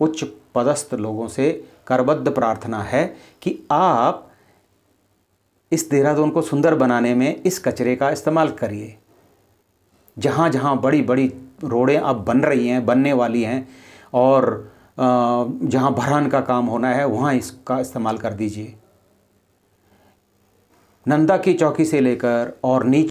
उच्च पदस्थ लोगों से करबद्ध प्रार्थना है कि आप इस देहरादून को सुंदर बनाने में इस कचरे का इस्तेमाल करिए जहाँ जहाँ बड़ी बड़ी रोडें अब बन रही हैं बनने वाली हैं और जहाँ भरान का काम होना है वहाँ इसका इस्तेमाल कर दीजिए नंदा की चौकी से लेकर और नीचे